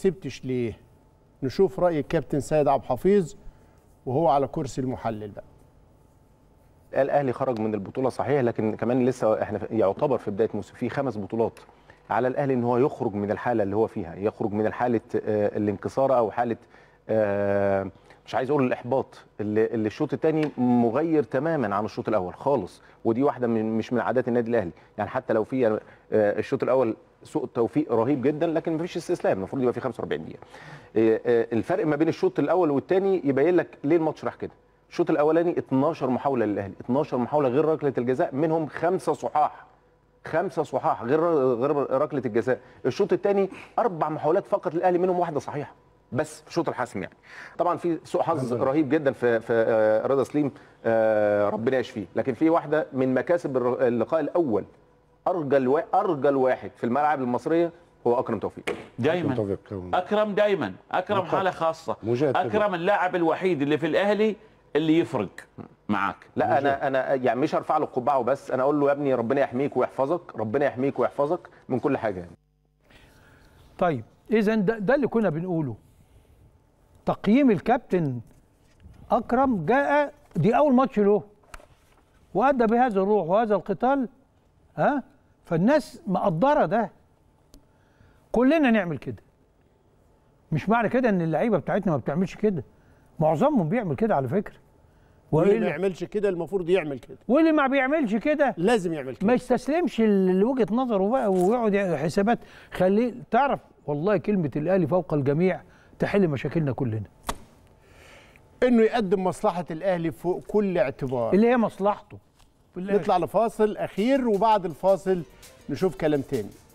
كسبتش ليه نشوف راي الكابتن سيد عبد الحفيظ وهو على كرسي المحلل بقى الاهلي خرج من البطوله صحيح لكن كمان لسه احنا يعتبر في بدايه موسم في خمس بطولات على الاهلي ان هو يخرج من الحاله اللي هو فيها يخرج من حاله آه، الانكسار او حاله آه، مش عايز اقول الاحباط اللي, اللي الشوط الثاني مغير تماما عن الشوط الاول خالص ودي واحده من مش من عادات النادي الاهلي يعني حتى لو في آه، الشوط الاول سوء توفيق رهيب جدا لكن مفيش استسلام المفروض يبقى في 45 دقيقه آه، آه، الفرق ما بين الشوط الاول والثاني يبين لك ليه الماتش راح كده الشوط الاولاني 12 محاوله للاهلي 12 محاوله غير ركله الجزاء منهم خمسه صحاح خمسه صحاح غير غير ركله الجزاء الشوط الثاني اربع محاولات فقط للاهلي منهم واحده صحيحه بس في الشوط الحاسم يعني طبعا في سوء حظ رهيب جدا في في آه، رضا سليم آه، ربنا يشفيه لكن في واحده من مكاسب اللقاء الاول ارجل ارجل واحد في الملاعب المصريه هو اكرم توفيق دايما اكرم دايما اكرم حاله خاصه اكرم اللاعب الوحيد اللي في الاهلي اللي يفرق معاك لا انا انا يعني مش هرفع له القبعه وبس انا اقول له يا ابني ربنا يحميك ويحفظك ربنا يحميك ويحفظك من كل حاجه يعني. طيب اذا ده, ده اللي كنا بنقوله تقييم الكابتن اكرم جاء دي اول ماتش له وادى بهذا الروح وهذا القتال ها فالناس مقدره ده كلنا نعمل كده مش معنى كده ان اللعيبه بتاعتنا ما بتعملش كده معظمهم بيعمل كده على فكره واللي ما يعملش كده المفروض يعمل كده واللي ما بيعملش كده لازم يعمل كده ما يستسلمش لوجهه نظره بقى ويقعد حسابات خليه تعرف والله كلمه الاهلي فوق الجميع تحل مشاكلنا كلنا انه يقدم مصلحه الاهلي فوق كل اعتبار اللي هي مصلحته نطلع لفاصل اخير وبعد الفاصل نشوف كلام تاني